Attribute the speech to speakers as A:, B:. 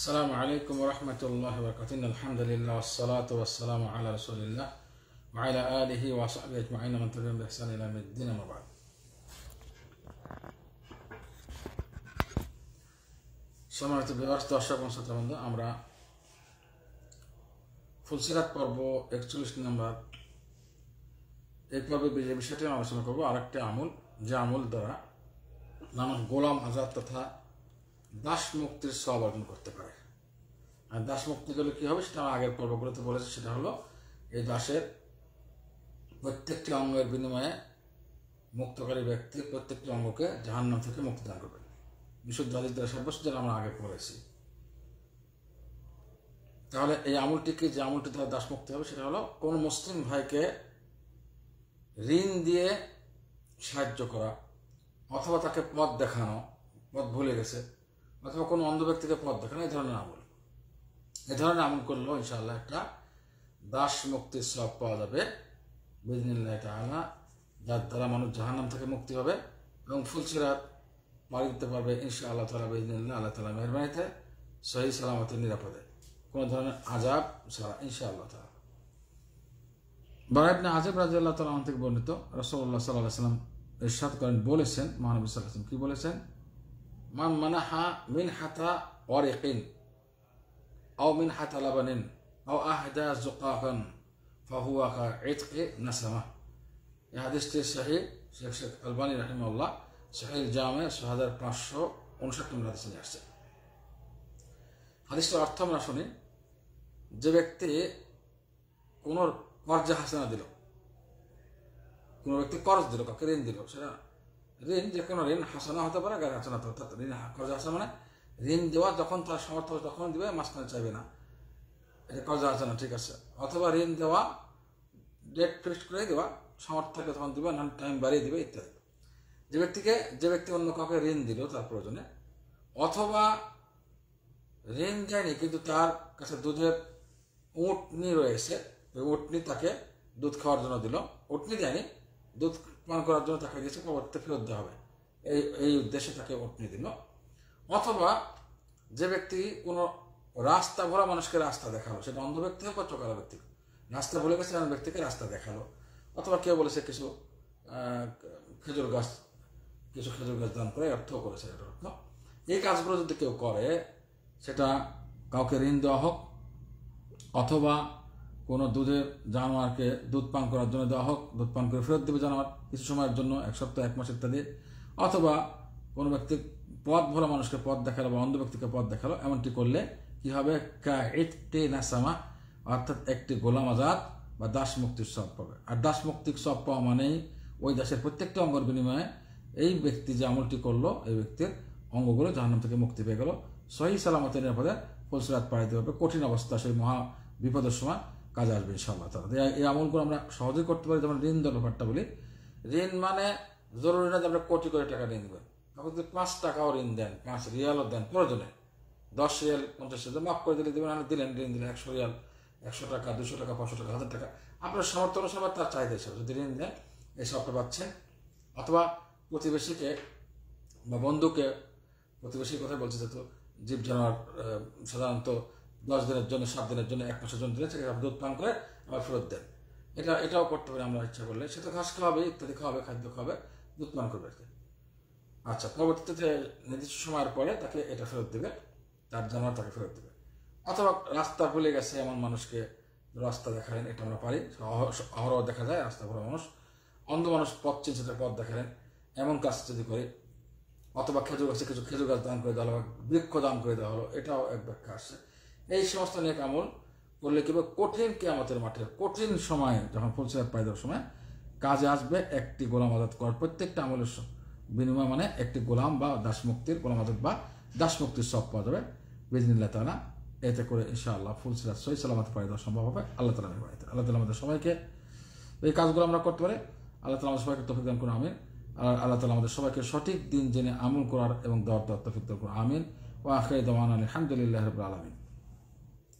A: السلام عليكم ورحمة الله وبركاته إن الحمد لله والصلاة والسلام على رسول الله وعلى آله وصحبه أجمعين من تبعهم بإحسان إلى الدين ما بعد সম্মানিত বিভার্স দর্শক এবং শ্রোতাবন্ধু আমরা ফুলসিরাত পর্ব একচল্লিশ নম্বর এই পর্বে যে বিষয়টি আলোচনা করবো আরেকটি আমল যে আমল দ্বারা মানুষ গোলাম আজাদ তথা দাস মুক্তির সব অর্জন করতে পারে আর দাস মুক্তি গেলে কী হবে সেটা আগের পর্বগুলোতে বলেছে সেটা হলো এই দাসের প্রত্যেকটি অঙ্গের বিনিময়ে মুক্তকারী ব্যক্তি প্রত্যেকটি অঙ্গকে জাহান্ন থেকে মুক্তিদান করবেন বিশুদ্ধ আদিত যেটা আমরা আগে পড়েছি তাহলে এই কি যে তার দ্বারা মুক্তি হবে সেটা হলো কোন মুসলিম ভাইকে ঋণ দিয়ে সাহায্য করা অথবা তাকে পথ দেখানো পথ ভুলে গেছে অথবা কোনো অন্ধ ব্যক্তিকে পথ দেখেন এই ধরনের আমল এ ধরনের আমল করলেও ইনশাল্লাহ একটা দাস মুক্তির সব পাওয়া যাবে বিদিনিল্লাহ তাহলা যার দ্বারা মানুষ জাহান্নাম থেকে মুক্তি হবে এবং ফুলসিরাত মারি দিতে পারবে ইনশা আল্লাহ তালা বিদিনিল্লাহ আল্লাহ তালা মেহরবানিতে সহি সালামতের নিরাপদে কোনো ধরনের আজাব ছাড়া ইনশা আল্লাহ তালা বারাবনে আজেব রাজি আল্লাহ তালা থেকে বর্ণিত রসল্লাহ সাল্লাহ সাল্লাম সাথ করেন বলেছেন মহানবী সাল্লাহ কি বলেছেন মান মানাহা মিন হাতা অরেকিন আও মিন হাতা লাবানিন আও আহদা জোকাফান ফাহুয়া কা এতকে নাসামা এ হাদিসটি শাহী শেখ শেখ আলবানী রাহিমউল্লাহ শাহিল জামে ছ হাজার পাঁচশো উনষাট নম্বর হাদিস নিয়ে আসছে হাদিসটার অর্থ আমরা শুনি যে ব্যক্তি কোনো কর্জা হাসানা দিল কোনো ব্যক্তি কর্জ দিল কাকে ঋণ দিল সেটা ঋণ যে কোনো ঋণ হাসানো হতে পারে হাসানো হতে পারে ঋণ কর্জা হাসানা মানে ঋণ দেওয়া যখন তার সমর্থ তখন দেবে মাঝখানে চাইবে না এটা কর্জা হাসানো ঠিক আছে অথবা ঋণ দেওয়া ডেট ফিক্সড করে দেওয়া সমর্থকে তখন দেবে না টাইম বাড়িয়ে দেবে ইত্যাদি যে ব্যক্তিকে যে ব্যক্তি অন্য কাউকে ঋণ দিল তার প্রয়োজনে অথবা ঋণ দেয়নি কিন্তু তার কাছে দুধের উটনি রয়েছে ওই উটনি তাকে দুধ খাওয়ার জন্য দিল উটনি দেয়নি দুধ পান করার জন্য তাকে গেছে কবরতে ফেরত দেওয়া হবে এই এই উদ্দেশ্যে তাকে উঠনি দিল অথবা যে ব্যক্তি কোনো রাস্তা ভরা মানুষকে রাস্তা দেখালো সেটা অন্ধ ব্যক্তি হোক বা চোখারা ব্যক্তি রাস্তা ভুলে গেছে এমন ব্যক্তিকে রাস্তা দেখালো অথবা কেউ বলেছে কিছু খেজুর গাছ কিছু খেজুর গাছ দান করে অর্থ করেছে এটা অর্থ এই কাজগুলো যদি কেউ করে সেটা কাউকে ঋণ দেওয়া হোক অথবা কোনো দুধে জানোয়ারকে দুধ পান করার জন্য দেওয়া হোক দুধ পান করে ফেরত দেবে জানোয়ার কিছু সময়ের জন্য এক সপ্তাহ এক মাস ইত্যাদি অথবা কোনো ব্যক্তি পথ ভরা মানুষকে পথ দেখালো বা অন্ধ ব্যক্তিকে পথ দেখালো এমনটি করলে কি হবে নাসামা অর্থাৎ একটি গোলাম আজাদ বা দাস মুক্তির সব পাবে আর দাস মুক্তির সব পাওয়া মানেই ওই দাসের প্রত্যেকটা অঙ্গের বিনিময়ে এই ব্যক্তি যে আমলটি করলো এই ব্যক্তির অঙ্গগুলো জাহান্নাম থেকে মুক্তি পেয়ে গেল সহি সালামতের নিরাপদে ফুলসরাত দিতে হবে কঠিন অবস্থা সেই মহা বিপদের সময় কাজে আসবে ইনশাল্লাহ তারা এই আমলগুলো আমরা সহজেই করতে পারি যেমন ঋণ দেওয়ার ব্যাপারটা বলি ঋণ মানে জরুরি না যে আমরা কোটি কোটি টাকা ঋণ দেবেন আপনি যদি পাঁচ টাকাও ঋণ দেন পাঁচ রিয়ালও দেন প্রয়োজনে দশ রিয়াল পঞ্চাশ রিয়াল মাফ করে দিলে দেবেন দিলেন ঋণ দিলেন একশো রিয়াল একশো টাকা দুশো টাকা পাঁচশো টাকা হাজার টাকা আপনার সামর্থ্য অনুসারে তার চাহিদা হিসাবে যদি ঋণ দেন এই সবটা পাচ্ছেন অথবা প্রতিবেশীকে বা বন্ধুকে প্রতিবেশীর কথা বলছে যেহেতু জীব জানোয়ার সাধারণত দশ দিনের জন্য সাত দিনের জন্য এক মাসের জন্য দিলে সেটা দুধ পান করে আবার ফেরত দেন এটা এটাও করতে পারি আমরা ইচ্ছা করলে সে তো ঘাস খাওয়াবে ইত্যাদি খাওয়াবে খাদ্য খাওয়াবে দুধ পান করবে আচ্ছা পরবর্তীতে নির্দিষ্ট সময়ের পরে তাকে এটা ফেরত দেবে তার জানোয়ার তাকে ফেরত দেবে অথবা রাস্তা ভুলে গেছে এমন মানুষকে রাস্তা দেখালেন এটা আমরা পারি অহরহ দেখা যায় রাস্তা ভরা মানুষ অন্ধ মানুষ পথ চিনছে তার পথ দেখালেন এমন কাজ যদি করে অথবা খেজুর গাছে কিছু খেজুর গাছ দান করে দেওয়া হলো বৃক্ষ দান করে দেওয়া হলো এটাও এক ব্যাখ্যা আসছে এই সমস্ত নিয়ে আমল করলে কি কঠিন কেয়ামতের মাঠে কঠিন সময়ে যখন ফুলসিরাত পাই দেওয়ার সময় কাজে আসবে একটি গোলাম আজাদ করার প্রত্যেকটা আমলের বিনিময় মানে একটি গোলাম বা দাসমুক্তির গোলাম আজাদ বা দাসমুক্তির সব পাওয়া যাবে বিজনিল্লা তালা এতে করে ইনশাআল্লাহ ফুলসিরাত সহি সালামত পাই দেওয়া সম্ভব হবে আল্লাহ তালা বাড়িতে আল্লাহ তালা আমাদের সবাইকে এই কাজগুলো আমরা করতে পারি আল্লাহ তালা আমাদের সবাইকে তফিক দান করুন আমিন আর আল্লাহ তালা আমাদের সবাইকে সঠিক দিন জেনে আমল করার এবং দর দর তফিক দান করুন আমিন ও আখের দমান আলহামদুলিল্লাহ রবুল আলমিন